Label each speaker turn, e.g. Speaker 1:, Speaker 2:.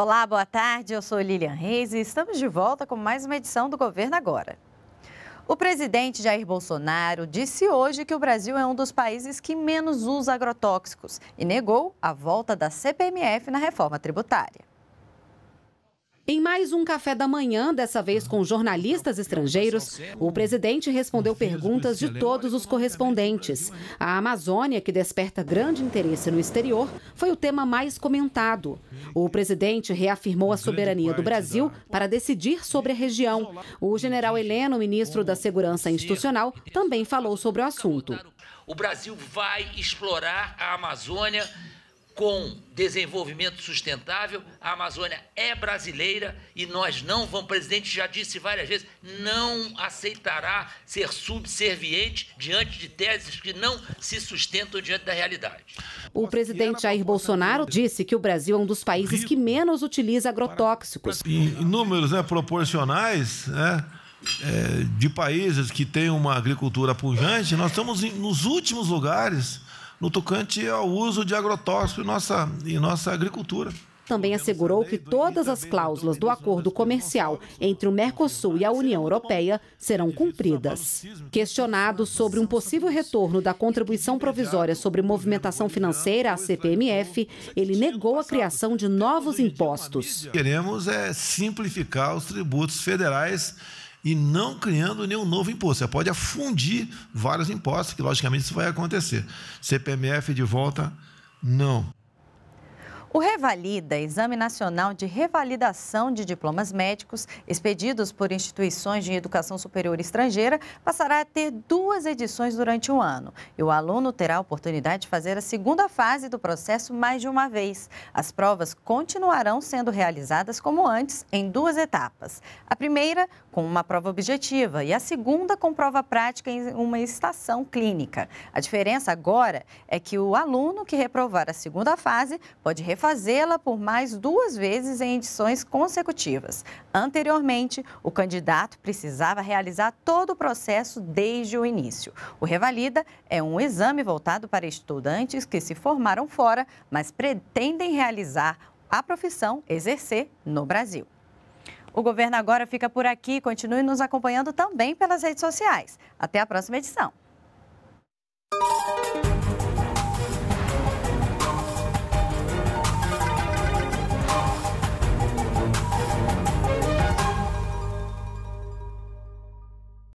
Speaker 1: Olá, boa tarde. Eu sou Lilian Reis e estamos de volta com mais uma edição do Governo Agora. O presidente Jair Bolsonaro disse hoje que o Brasil é um dos países que menos usa agrotóxicos e negou a volta da CPMF
Speaker 2: na reforma tributária. Em mais um café da manhã, dessa vez com jornalistas estrangeiros, o presidente respondeu perguntas de todos os correspondentes. A Amazônia, que desperta grande interesse no exterior, foi o tema mais comentado. O presidente reafirmou a soberania do Brasil para decidir sobre a região. O general Heleno, ministro da Segurança Institucional, também falou sobre o assunto.
Speaker 3: O Brasil vai explorar a Amazônia com desenvolvimento sustentável, a Amazônia é brasileira e nós não vamos, o presidente já disse várias vezes, não aceitará ser subserviente diante de teses que não se sustentam diante da realidade.
Speaker 2: O presidente Jair Bolsonaro disse que o Brasil é um dos países que menos utiliza agrotóxicos.
Speaker 4: Em, números né, proporcionais, né? É, de países que têm uma agricultura pujante, nós estamos nos últimos lugares no tocante ao uso de agrotóxicos em nossa, em nossa agricultura.
Speaker 2: Também assegurou que todas as cláusulas do acordo comercial entre o Mercosul e a União Europeia serão cumpridas. Questionado sobre um possível retorno da contribuição provisória sobre movimentação financeira à CPMF, ele negou a criação de
Speaker 4: novos impostos. Queremos é simplificar os tributos federais e não criando nenhum novo imposto. Você pode afundir vários impostos, que logicamente isso vai acontecer. CPMF de volta, não. O
Speaker 1: Revalida, Exame Nacional de Revalidação de Diplomas Médicos, expedidos por instituições de educação superior estrangeira, passará a ter duas edições durante o ano. E o aluno terá a oportunidade de fazer a segunda fase do processo mais de uma vez. As provas continuarão sendo realizadas como antes, em duas etapas. A primeira com uma prova objetiva e a segunda com prova prática em uma estação clínica. A diferença agora é que o aluno que reprovar a segunda fase pode fazê-la por mais duas vezes em edições consecutivas. Anteriormente, o candidato precisava realizar todo o processo desde o início. O Revalida é um exame voltado para estudantes que se formaram fora, mas pretendem realizar a profissão exercer no Brasil. O governo agora fica por aqui. Continue nos acompanhando também pelas redes sociais. Até a próxima edição.